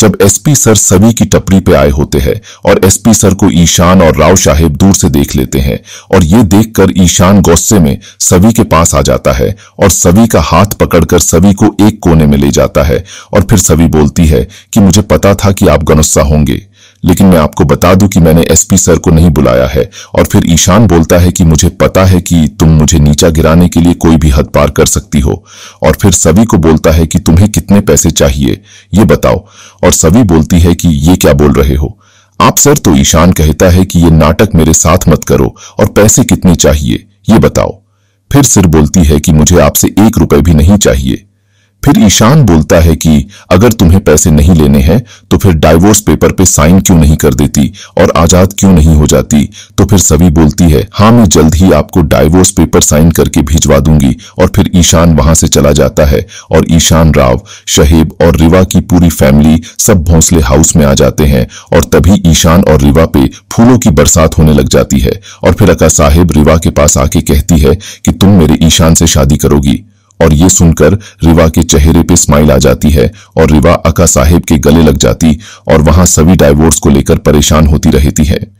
जब SP sir सभी की टपरी पे आए होते हैं और एसपी सर को ईशान और राव साहेब दूर से देख लेते हैं और ये देखकर ईशान गौस्से में सभी के पास आ जाता है और सभी का हाथ पकड़कर सभी को एक कोने में ले जाता है और फिर सभी बोलती है कि मुझे पता था कि आप गनुस्सा होंगे लेकिन मैं आपको बता दूं कि मैंने एसपी सर को नहीं बुलाया है और फिर ईशान बोलता है कि मुझे पता है कि तुम मुझे नीचा गिराने के लिए कोई भी हद पार कर सकती हो और फिर सभी को बोलता है कि तुम्हें कितने पैसे चाहिए ये बताओ और सभी बोलती है कि ये क्या बोल रहे हो आप सर तो ईशान कहता है कि ये नाटक मेरे साथ मत करो और पैसे कितने चाहिए ये बताओ फिर सिर बोलती है कि मुझे आपसे एक रुपए भी नहीं चाहिए फिर ईशान बोलता है कि अगर तुम्हें पैसे नहीं लेने हैं तो फिर डाइवोर्स पेपर पे साइन क्यों नहीं कर देती और आजाद क्यों नहीं हो जाती तो फिर सभी बोलती है हाँ मैं जल्द ही आपको डाइवोर्स पेपर साइन करके भिजवा दूंगी और फिर ईशान वहां से चला जाता है और ईशान राव शहेब और रिवा की पूरी फैमिली सब भोंसले हाउस में आ जाते हैं और तभी ईशान और रिवा पे फूलों की बरसात होने लग जाती है और फिर अका साहेब रिवा के पास आके कहती है कि तुम मेरे ईशान से शादी करोगी और ये सुनकर रिवा के चेहरे पे स्माइल आ जाती है और रिवा अका साहेब के गले लग जाती और वहां सभी डाइवोर्स को लेकर परेशान होती रहती है